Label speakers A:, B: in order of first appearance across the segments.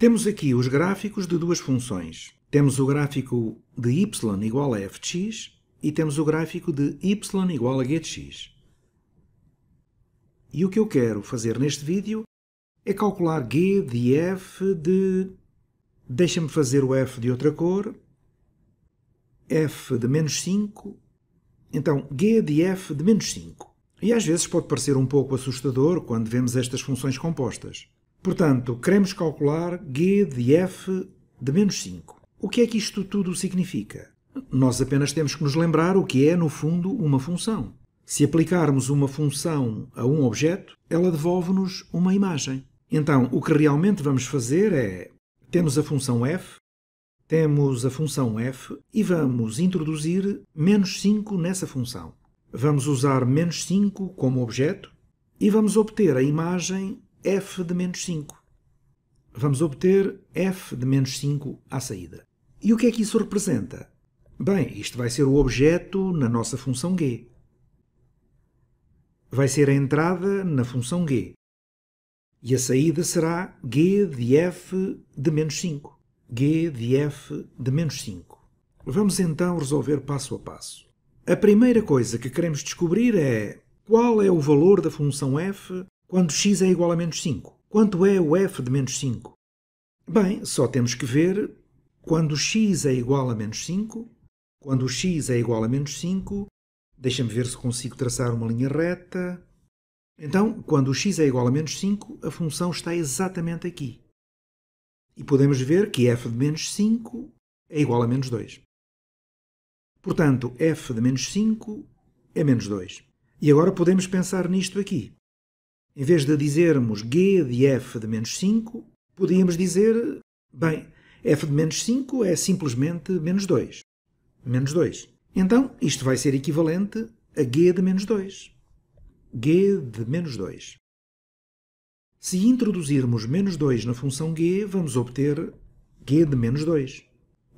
A: Temos aqui os gráficos de duas funções. Temos o gráfico de y igual a f de x e temos o gráfico de y igual a g de x. E o que eu quero fazer neste vídeo é calcular g de f de... Deixa-me fazer o f de outra cor. f de menos 5. Então, g de f de menos 5. E às vezes pode parecer um pouco assustador quando vemos estas funções compostas. Portanto, queremos calcular g de f de menos 5. O que é que isto tudo significa? Nós apenas temos que nos lembrar o que é, no fundo, uma função. Se aplicarmos uma função a um objeto, ela devolve-nos uma imagem. Então, o que realmente vamos fazer é. Temos a função f, temos a função f e vamos introduzir menos 5 nessa função. Vamos usar menos 5 como objeto e vamos obter a imagem f de menos 5. Vamos obter f de menos 5 à saída. E o que é que isso representa? Bem, isto vai ser o objeto na nossa função g. Vai ser a entrada na função g. E a saída será g de f de menos 5. g de f de menos 5. Vamos então resolver passo a passo. A primeira coisa que queremos descobrir é qual é o valor da função f quando x é igual a menos 5. Quanto é o f de menos 5? Bem, só temos que ver quando x é igual a menos 5. Quando x é igual a menos 5, deixa-me ver se consigo traçar uma linha reta. Então, quando x é igual a menos 5, a função está exatamente aqui. E podemos ver que f de menos 5 é igual a menos 2. Portanto, f de menos 5 é menos 2. E agora podemos pensar nisto aqui. Em vez de dizermos g de f de menos 5, podíamos dizer, bem, f de menos 5 é simplesmente menos 2. Menos 2. Então, isto vai ser equivalente a g de menos 2. g de menos 2. Se introduzirmos menos 2 na função g, vamos obter g de menos 2.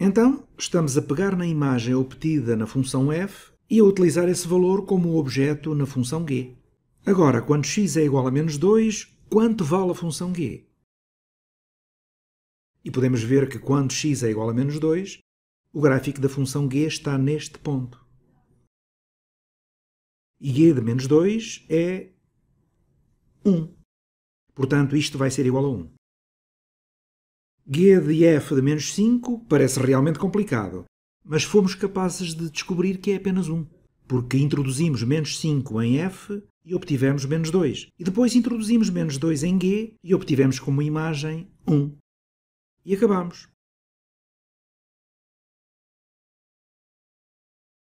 A: Então, estamos a pegar na imagem obtida na função f e a utilizar esse valor como objeto na função g. Agora, quando x é igual a menos 2, quanto vale a função g? E podemos ver que quando x é igual a menos 2, o gráfico da função g está neste ponto. E g de menos 2 é 1. Portanto, isto vai ser igual a 1. g de f de menos 5 parece realmente complicado, mas fomos capazes de descobrir que é apenas 1, porque introduzimos menos 5 em f e obtivemos menos 2. E depois introduzimos menos 2 em G e obtivemos como imagem 1. E acabamos.